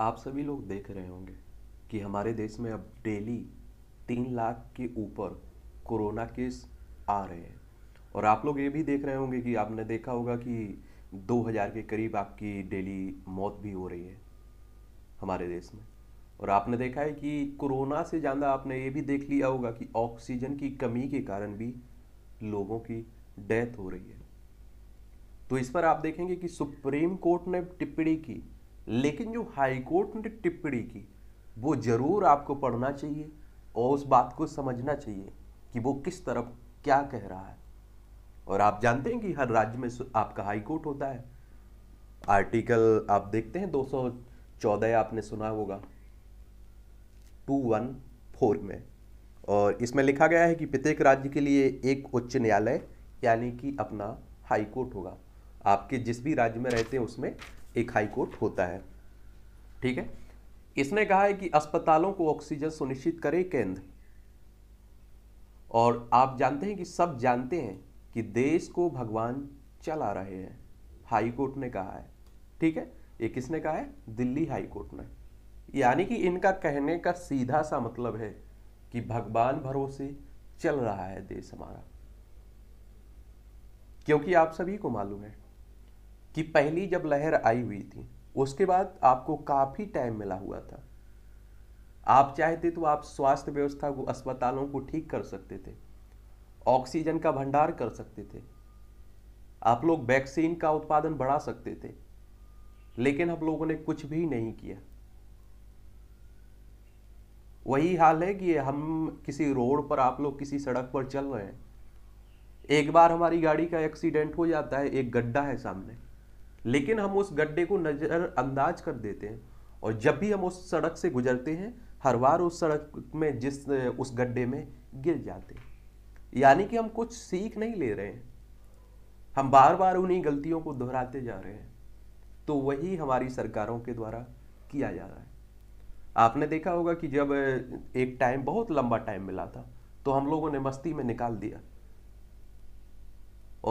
आप सभी लोग देख रहे होंगे कि हमारे देश में अब डेली तीन लाख के ऊपर कोरोना केस आ रहे हैं और आप लोग ये भी देख रहे होंगे कि आपने देखा होगा कि दो हज़ार के करीब आपकी डेली मौत भी हो रही है हमारे देश में और आपने देखा है कि कोरोना से ज़्यादा आपने ये भी देख लिया होगा कि ऑक्सीजन की कमी के कारण भी लोगों की डेथ हो रही है तो इस पर आप देखेंगे कि सुप्रीम कोर्ट ने टिप्पणी की लेकिन जो हाईकोर्ट ने टिप्पणी की वो ज़रूर आपको पढ़ना चाहिए और उस बात को समझना चाहिए कि वो किस तरफ क्या कह रहा है और आप जानते हैं कि हर राज्य में आपका कोर्ट होता है आर्टिकल आप देखते हैं 214 आपने सुना होगा 214 में और इसमें लिखा गया है कि प्रत्येक राज्य के लिए एक उच्च न्यायालय यानी कि अपना हाई कोर्ट होगा आपके जिस भी राज्य में रहते हैं उसमें एक हाई कोर्ट होता है ठीक है इसने कहा है कि अस्पतालों को ऑक्सीजन सुनिश्चित करे केंद्र और आप जानते हैं कि सब जानते हैं कि देश को भगवान चला रहे हैं हाई कोर्ट ने कहा है ठीक है ये किसने कहा है दिल्ली हाई कोर्ट ने यानी कि इनका कहने का सीधा सा मतलब है कि भगवान भरोसे चल रहा है देश हमारा क्योंकि आप सभी को मालूम है कि पहली जब लहर आई हुई थी उसके बाद आपको काफ़ी टाइम मिला हुआ था आप चाहते तो आप स्वास्थ्य व्यवस्था को अस्पतालों को ठीक कर सकते थे ऑक्सीजन का भंडार कर सकते थे आप लोग वैक्सीन का उत्पादन बढ़ा सकते थे लेकिन हम लोगों ने कुछ भी नहीं किया वही हाल है कि हम किसी रोड पर आप लोग किसी सड़क पर चल रहे हैं एक बार हमारी गाड़ी का एक्सीडेंट हो जाता है एक गड्ढा है सामने लेकिन हम उस गड्ढे को नज़रअंदाज कर देते हैं और जब भी हम उस सड़क से गुजरते हैं हर बार उस सड़क में जिस उस गड्ढे में गिर जाते हैं यानी कि हम कुछ सीख नहीं ले रहे हैं हम बार बार उन्हीं गलतियों को दोहराते जा रहे हैं तो वही हमारी सरकारों के द्वारा किया जा रहा है आपने देखा होगा कि जब एक टाइम बहुत लंबा टाइम मिला था तो हम लोगों ने मस्ती में निकाल दिया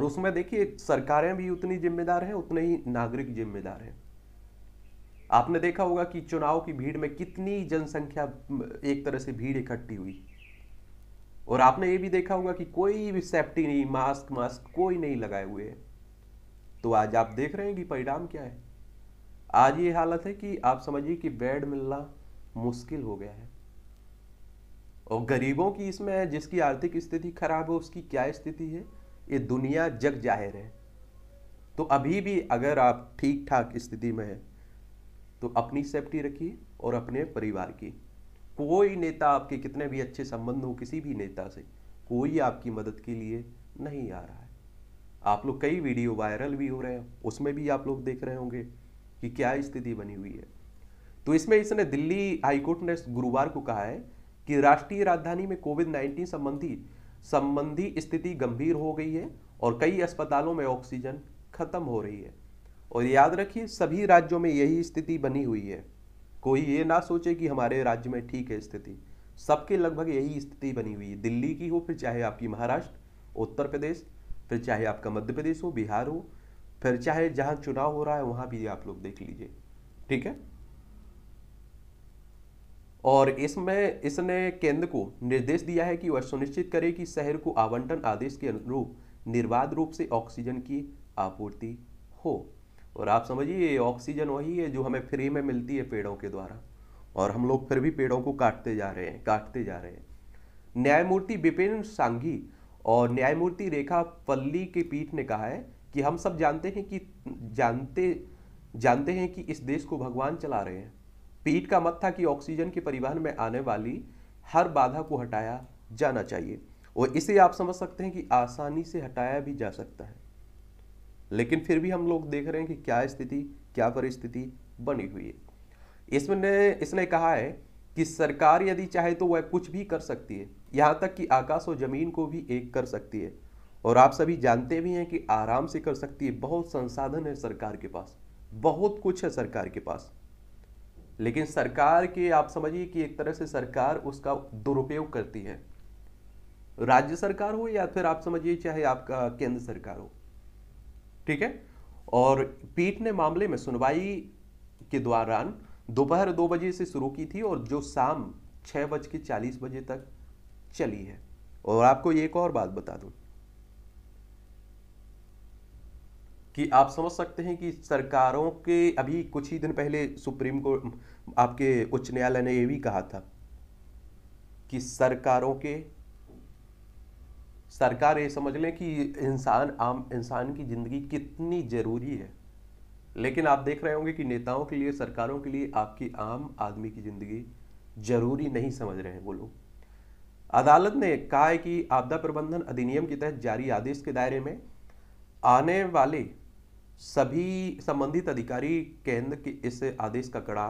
और उसमें देखिए सरकारें भी उतनी जिम्मेदार हैं उतने ही नागरिक जिम्मेदार हैं आपने देखा होगा कि चुनाव की भीड़ में कितनी जनसंख्या एक तरह से भीड़ इकट्ठी हुई और आपने ये भी देखा होगा कि कोई भी सेफ्टी नहीं मास्क मास्क कोई नहीं लगाए हुए है तो आज आप देख रहे हैं कि परिणाम क्या है आज ये हालत है कि आप समझिए कि बेड मिलना मुश्किल हो गया है और गरीबों की इसमें जिसकी आर्थिक स्थिति खराब है उसकी क्या स्थिति है ये दुनिया जग जाहिर है तो अभी भी अगर आप ठीक ठाक स्थिति में हैं तो अपनी सेफ्टी रखिए और अपने परिवार की कोई नेता आपके कितने भी अच्छे संबंध हो किसी भी नेता से कोई आपकी मदद के लिए नहीं आ रहा है आप लोग कई वीडियो वायरल भी हो रहे हैं उसमें भी आप लोग देख रहे होंगे कि क्या स्थिति बनी हुई है तो इसमें इसने दिल्ली हाईकोर्ट ने गुरुवार को कहा है कि राष्ट्रीय राजधानी में कोविड नाइन्टीन संबंधी संबंधी स्थिति गंभीर हो गई है और कई अस्पतालों में ऑक्सीजन खत्म हो रही है और याद रखिए सभी राज्यों में यही स्थिति बनी हुई है कोई ये ना सोचे कि हमारे राज्य में ठीक है स्थिति सबके लगभग यही स्थिति बनी हुई है दिल्ली की हो फिर चाहे आपकी महाराष्ट्र उत्तर प्रदेश फिर चाहे आपका मध्य प्रदेश हो बिहार हो फिर चाहे जहाँ चुनाव हो रहा है वहाँ भी आप लोग देख लीजिए ठीक है और इसमें इसने केंद्र को निर्देश दिया है कि वह सुनिश्चित करे कि शहर को आवंटन आदेश के अनुरूप निर्बाध रूप से ऑक्सीजन की आपूर्ति हो और आप समझिए ऑक्सीजन वही है जो हमें फ्री में मिलती है पेड़ों के द्वारा और हम लोग फिर भी पेड़ों को काटते जा रहे हैं काटते जा रहे हैं न्यायमूर्ति बिपिन सांघी और न्यायमूर्ति रेखा पल्ली के पीठ ने कहा है कि हम सब जानते हैं कि जानते जानते हैं कि इस देश को भगवान चला रहे हैं पीठ का मत था कि ऑक्सीजन के परिवहन में आने वाली हर बाधा को हटाया जाना चाहिए और इसे आप समझ सकते हैं कि आसानी से हटाया भी जा सकता है लेकिन फिर भी हम लोग देख रहे हैं कि क्या स्थिति क्या परिस्थिति बनी हुई है इसमें इसने कहा है कि सरकार यदि चाहे तो वह कुछ भी कर सकती है यहाँ तक कि आकाश और ज़मीन को भी एक कर सकती है और आप सभी जानते भी हैं कि आराम से कर सकती है बहुत संसाधन है सरकार के पास बहुत कुछ है सरकार के पास लेकिन सरकार के आप समझिए कि एक तरह से सरकार उसका दुरुपयोग करती है राज्य सरकार हो या फिर आप समझिए चाहे आपका केंद्र सरकार हो ठीक है और पीठ ने मामले में सुनवाई के दौरान दोपहर दो बजे से शुरू की थी और जो शाम छह बज के चालीस बजे तक चली है और आपको एक और बात बता दूं कि आप समझ सकते हैं कि सरकारों के अभी कुछ ही दिन पहले सुप्रीम कोर्ट आपके उच्च न्यायालय ने यह भी कहा था कि सरकारों के सरकार ये समझ लें कि इंसान आम इंसान की ज़िंदगी कितनी ज़रूरी है लेकिन आप देख रहे होंगे कि नेताओं के लिए सरकारों के लिए आपकी आम आदमी की ज़िंदगी ज़रूरी नहीं समझ रहे हैं वो लोग अदालत ने कहा है कि आपदा प्रबंधन अधिनियम के तहत जारी आदेश के दायरे में आने वाले सभी संबंधित अधिकारी केंद्र के इस आदेश का कड़ा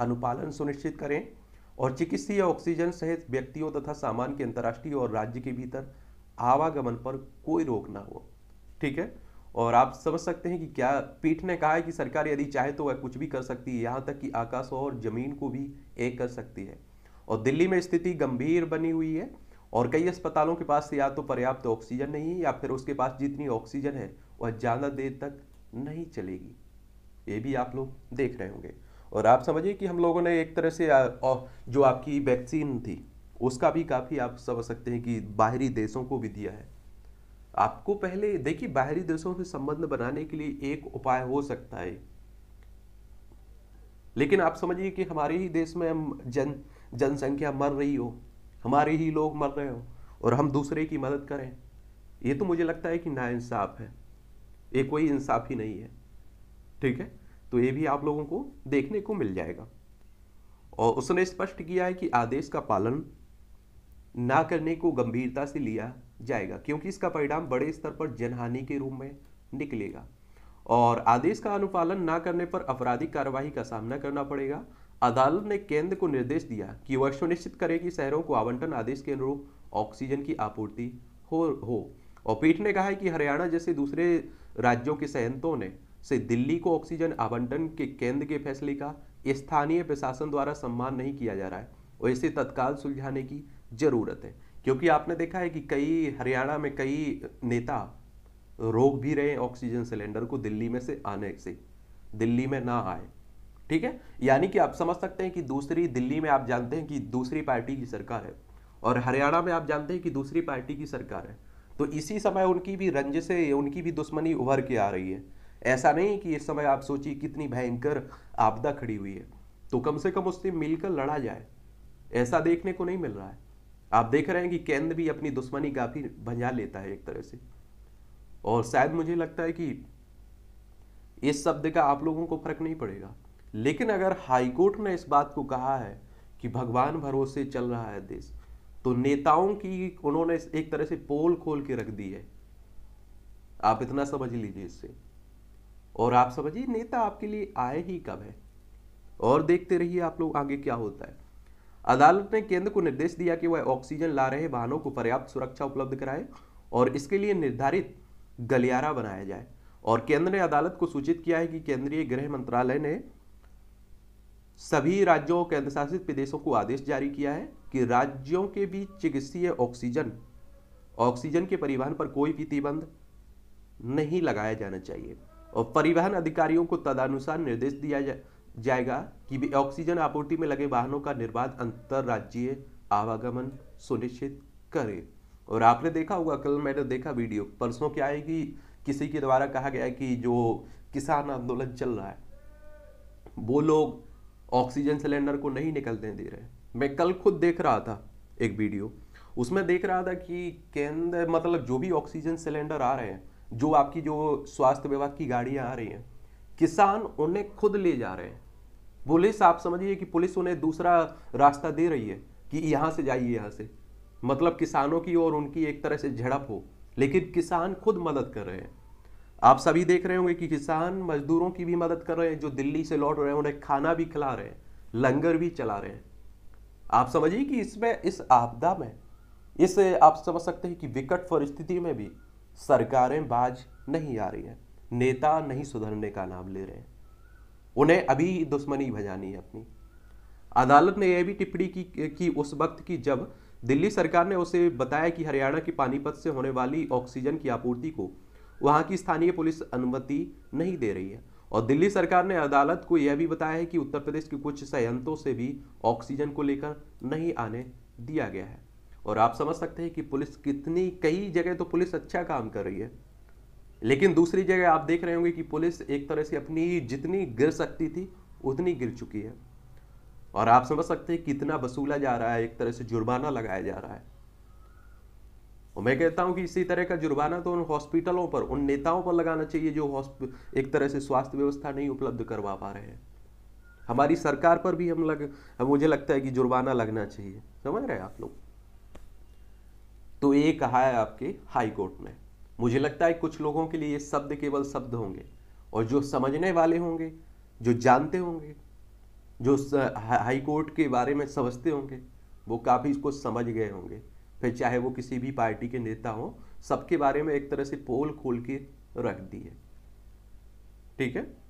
अनुपालन सुनिश्चित करें और चिकित्सीय ऑक्सीजन सहित व्यक्तियों तथा सामान के अंतर्राष्ट्रीय और राज्य के भीतर आवागमन पर कोई रोक ना हो ठीक है और आप समझ सकते हैं कि क्या पीठ ने कहा है कि सरकार यदि चाहे तो वह कुछ भी कर सकती है यहाँ तक कि आकाश और जमीन को भी एक कर सकती है और दिल्ली में स्थिति गंभीर बनी हुई है और कई अस्पतालों के पास या तो पर्याप्त ऑक्सीजन नहीं है या फिर उसके पास जितनी ऑक्सीजन है वह ज़्यादा देर तक नहीं चलेगी ये भी आप लोग देख रहे होंगे और आप समझिए कि हम लोगों ने एक तरह से जो आपकी वैक्सीन थी उसका भी काफ़ी आप समझ सकते हैं कि बाहरी देशों को भी दिया है आपको पहले देखिए बाहरी देशों से संबंध बनाने के लिए एक उपाय हो सकता है लेकिन आप समझिए कि हमारे ही देश में हम जन जनसंख्या मर रही हो हमारे ही लोग मर रहे हो और हम दूसरे की मदद करें ये तो मुझे लगता है कि नाइंसाफ है ये कोई ही नहीं है ठीक है तो ये भी आप लोगों को देखने को मिल जाएगा और उसने स्पष्ट किया है कि आदेश का पालन ना करने को गंभीरता से लिया जाएगा क्योंकि इसका परिणाम बड़े स्तर पर जनहानि के रूप में निकलेगा और आदेश का अनुपालन ना करने पर आपराधिक कार्यवाही का सामना करना पड़ेगा अदालत ने केंद्र को निर्देश दिया कि वह सुनिश्चित करे कि शहरों को आवंटन आदेश के अनुरूप ऑक्सीजन की आपूर्ति हो हो और पीठ ने कहा है कि हरियाणा जैसे दूसरे राज्यों के संयंत्रों ने से दिल्ली को ऑक्सीजन आवंटन के केंद्र के फैसले का स्थानीय प्रशासन द्वारा सम्मान नहीं किया जा रहा है और इसे तत्काल सुलझाने की जरूरत है क्योंकि आपने देखा है कि कई हरियाणा में कई नेता रोक भी रहे ऑक्सीजन सिलेंडर को दिल्ली में से आने से दिल्ली में ना आए ठीक है यानी कि आप समझ सकते हैं कि दूसरी दिल्ली में आप जानते हैं कि दूसरी पार्टी की सरकार है और हरियाणा में आप जानते हैं कि दूसरी पार्टी की सरकार है तो इसी समय उनकी भी रंज से उनकी भी दुश्मनी उभर के आ रही है ऐसा नहीं कि इस समय आप सोचिए कितनी भयंकर आपदा खड़ी हुई है तो कम से कम उससे मिलकर लड़ा जाए ऐसा देखने को नहीं मिल रहा है आप देख रहे हैं कि केंद्र भी अपनी दुश्मनी काफी भंजा लेता है एक तरह से और शायद मुझे लगता है कि इस शब्द का आप लोगों को फर्क नहीं पड़ेगा लेकिन अगर हाईकोर्ट ने इस बात को कहा है कि भगवान भरोसे चल रहा है देश तो नेताओं की उन्होंने एक तरह से पोल खोल के रख दी है आप इतना समझ लीजिए इससे और आप समझिए नेता आपके लिए आए ही कब है और देखते रहिए आप लोग आगे क्या होता है अदालत ने केंद्र को निर्देश दिया कि वह ऑक्सीजन ला रहे वाहनों को पर्याप्त सुरक्षा उपलब्ध कराए और इसके लिए निर्धारित गलियारा बनाया जाए और केंद्र ने अदालत को सूचित किया है कि केंद्रीय गृह मंत्रालय ने सभी राज्यों और केंद्रशासित प्रदेशों को आदेश जारी किया है कि राज्यों के बीच चिकित्सीय ऑक्सीजन ऑक्सीजन के परिवहन पर कोई प्रतिबंध नहीं लगाया जाना चाहिए और परिवहन अधिकारियों को तदनुसार निर्देश दिया जा, जाएगा कि वे ऑक्सीजन आपूर्ति में लगे वाहनों का निर्बाध अंतरराज्यीय आवागमन सुनिश्चित करें और आपने देखा होगा कल मैंने देखा वीडियो परसों क्या है कि किसी के द्वारा कहा गया कि जो किसान आंदोलन चल रहा है वो लोग ऑक्सीजन सिलेंडर को नहीं निकलने दे रहे मैं कल खुद देख रहा था एक वीडियो उसमें देख रहा था कि केंद्र मतलब जो भी ऑक्सीजन सिलेंडर आ रहे हैं जो आपकी जो स्वास्थ्य विभाग की गाड़ियां आ रही हैं किसान उन्हें खुद ले जा रहे हैं पुलिस आप समझिए कि पुलिस उन्हें दूसरा रास्ता दे रही है कि यहाँ से जाइए यहाँ से मतलब किसानों की और उनकी एक तरह से झड़प हो लेकिन किसान खुद मदद कर रहे हैं आप सभी देख रहे होंगे कि किसान मजदूरों की भी मदद कर रहे हैं जो दिल्ली से लौट रहे हैं उन्हें खाना भी खिला रहे हैं लंगर भी चला रहे हैं आप समझिए कि इसमें इस आपदा में इस आप समझ सकते हैं कि विकट परिस्थिति में भी सरकारें बाज नहीं आ रही हैं नेता नहीं सुधरने का नाम ले रहे हैं उन्हें अभी दुश्मनी भजानी है अपनी अदालत ने यह भी टिप्पणी की कि उस वक्त की जब दिल्ली सरकार ने उसे बताया कि हरियाणा की पानीपत से होने वाली ऑक्सीजन की आपूर्ति को वहाँ की स्थानीय पुलिस अनुमति नहीं दे रही है और दिल्ली सरकार ने अदालत को यह भी बताया है कि उत्तर प्रदेश के कुछ संयंत्रों से भी ऑक्सीजन को लेकर नहीं आने दिया गया है और आप समझ सकते हैं कि पुलिस कितनी कई जगह तो पुलिस अच्छा काम कर रही है लेकिन दूसरी जगह आप देख रहे होंगे कि पुलिस एक तरह से अपनी जितनी गिर सकती थी उतनी गिर चुकी है और आप समझ सकते हैं कितना वसूला जा रहा है एक तरह से जुर्माना लगाया जा रहा है और मैं कहता हूं कि इसी तरह का जुर्माना तो उन हॉस्पिटलों पर उन नेताओं पर लगाना चाहिए जो एक तरह से स्वास्थ्य व्यवस्था नहीं उपलब्ध करवा पा रहे हैं हमारी सरकार पर भी हम लग मुझे लगता है कि जुर्माना लगना चाहिए समझ रहे हैं आप लोग तो ये कहा है आपके हाई कोर्ट में मुझे लगता है कुछ लोगों के लिए ये शब्द केवल शब्द होंगे और जो समझने वाले होंगे जो जानते होंगे जो हाई कोर्ट के बारे में समझते होंगे वो काफ़ी कुछ समझ गए होंगे फिर चाहे वो किसी भी पार्टी के नेता हों सबके बारे में एक तरह से पोल खोल के रख दिए ठीक है